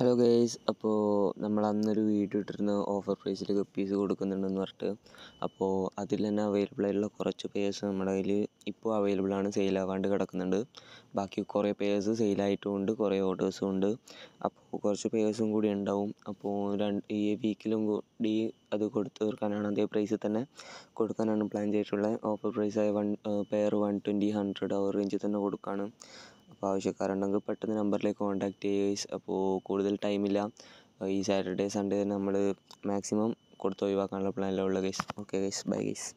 hello guys അപ്പോൾ നമ്മൾ അന്നൊരു വീഡിയോ ഇട്ടിരുന്ന് ഓഫർ പ്രൈസിൽ കപ്പീസ് കൊടുക്കുന്നുണ്ടെന്ന് പറഞ്ഞിട്ട് അപ്പോൾ അതിൽ തന്നെ അവൈലബിൾ ആയിട്ടുള്ള കുറച്ച് പേഴ്സ് നമ്മുടെ കയ്യിൽ ഇപ്പോൾ അവൈലബിൾ ആണ് സെയിലാവാണ്ട് കിടക്കുന്നുണ്ട് ബാക്കി കുറേ പേഴ്സ് സെയിലായിട്ടുമുണ്ട് കുറേ ഓർഡേഴ്സും ഉണ്ട് അപ്പോൾ കുറച്ച് പേഴ്സും കൂടി ഉണ്ടാവും അപ്പോൾ രണ്ട് ഈ വീക്കിലും കൂടി അത് കൊടുത്തു തീർക്കാനാണ് അതേ പ്രൈസിൽ തന്നെ കൊടുക്കാനാണ് പ്ലാൻ ചെയ്തിട്ടുള്ളത് ഓഫർ പ്രൈസായ one pair one twenty hundred അവർ റേഞ്ചിൽ തന്നെ കൊടുക്കുകയാണ് അപ്പോൾ ആവശ്യക്കാരുണ്ടെങ്കിൽ പെട്ടെന്ന് നമ്പറിലേക്ക് കോൺടാക്ട് ചെയ്യുക അപ്പോൾ കൂടുതൽ ടൈമില്ല ഈ സാറ്റർഡേ സൺഡേ നമ്മൾ മാക്സിമം കൊടുത്ത് ഒഴിവാക്കാനുള്ള പ്ലാനിലാണ് ഉള്ളത് guys okay guys bye guys